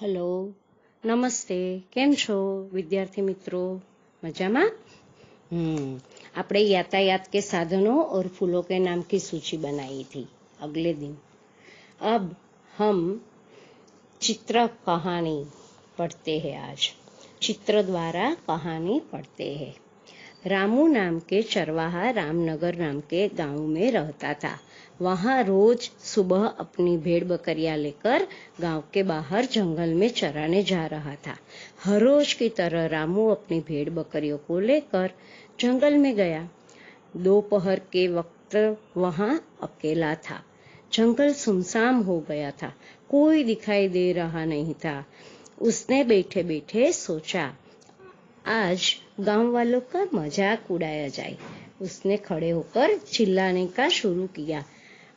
hello નમસ્તે કેમ છો વિદ્યાર્થી મિત્રો મજામાં હમ આપણે यातायात के साधनों और फूलों के नाम की सूची बनाई थी अगले दिन अब हम चित्र कहानी पढ़ते हैं आज चित्र द्वारा कहानी पढ़ते हैं रामू नाम के चरवाहा रामनगर नाम के गांव में रहता था वहां रोज सुबह अपनी भेड़ बकरिया लेकर गांव के बाहर जंगल में चराने जा रहा था हर रोज की तरह रामू अपनी भेड़ बकरियों को लेकर जंगल में गया दोपहर के वक्त वहां अकेला था जंगल सुनसान हो गया था कोई दिखाई दे रहा नहीं था उसने बैठे बैठे सोचा आज गांव वालों का मजाक उड़ाया जाए उसने खड़े होकर चिल्लाने का शुरू किया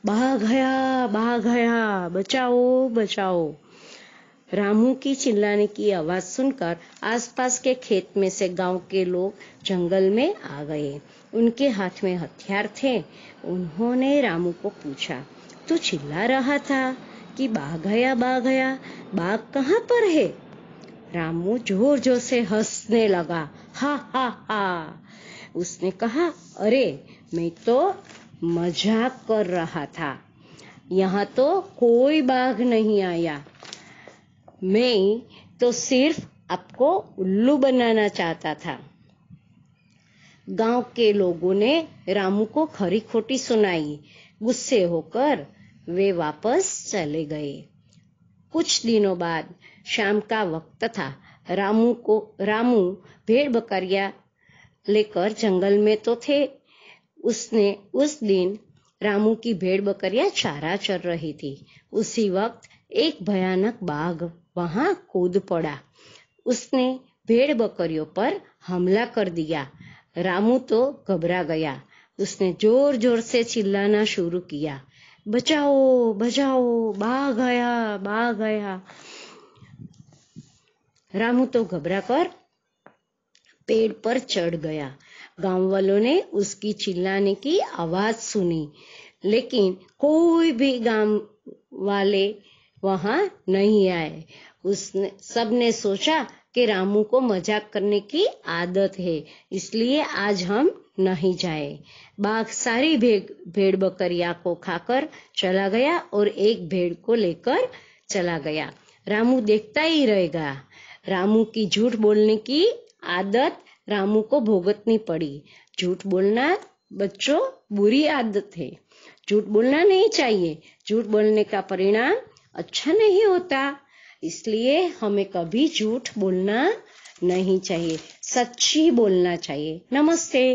बहा गया गया बचाओ बचाओ रामू की चिल्लाने की आवाज सुनकर आसपास के खेत में से गांव के लोग जंगल में आ गए उनके हाथ में हथियार थे उन्होंने रामू को पूछा तू चिल्ला रहा था कि बाघ गया बाघ गया बाघ कहाँ पर है रामू जोर जोर से हंसने लगा हा हा हा उसने कहा अरे मैं तो मजाक कर रहा था यहाँ तो कोई बाघ नहीं आया मैं तो सिर्फ आपको उल्लू बनाना चाहता था गांव के लोगों ने रामू को खरी खोटी सुनाई गुस्से होकर वे वापस चले गए कुछ दिनों बाद शाम का वक्त था रामू को रामू भेड़ बकरिया लेकर जंगल में तो थे उसने उस दिन रामू की भेड़ बकरिया चारा चर रही थी उसी वक्त एक भयानक बाघ वहां कूद पड़ा उसने भेड़ बकरियों पर हमला कर दिया रामू तो घबरा गया उसने जोर जोर से चिल्लाना शुरू किया बचाओ बचाओ बाघ आया बाघ आया रामू तो घबरा कर पेड़ पर चढ़ गया गांव वालों ने उसकी चिल्लाने की आवाज सुनी लेकिन कोई भी गांव वाले वहां नहीं आए उसने सबने सोचा कि रामू को मजाक करने की आदत है इसलिए आज हम नहीं जाए बाघ सारी भेड़ बकरिया को खाकर चला गया और एक भेड़ को लेकर चला गया रामू देखता ही रहेगा रामू की झूठ बोलने की आदत रामू को भोगतनी पड़ी झूठ बोलना बच्चों बुरी आदत है झूठ बोलना नहीं चाहिए झूठ बोलने का परिणाम अच्छा नहीं होता इसलिए हमें कभी झूठ बोलना नहीं चाहिए सच्ची बोलना चाहिए नमस्ते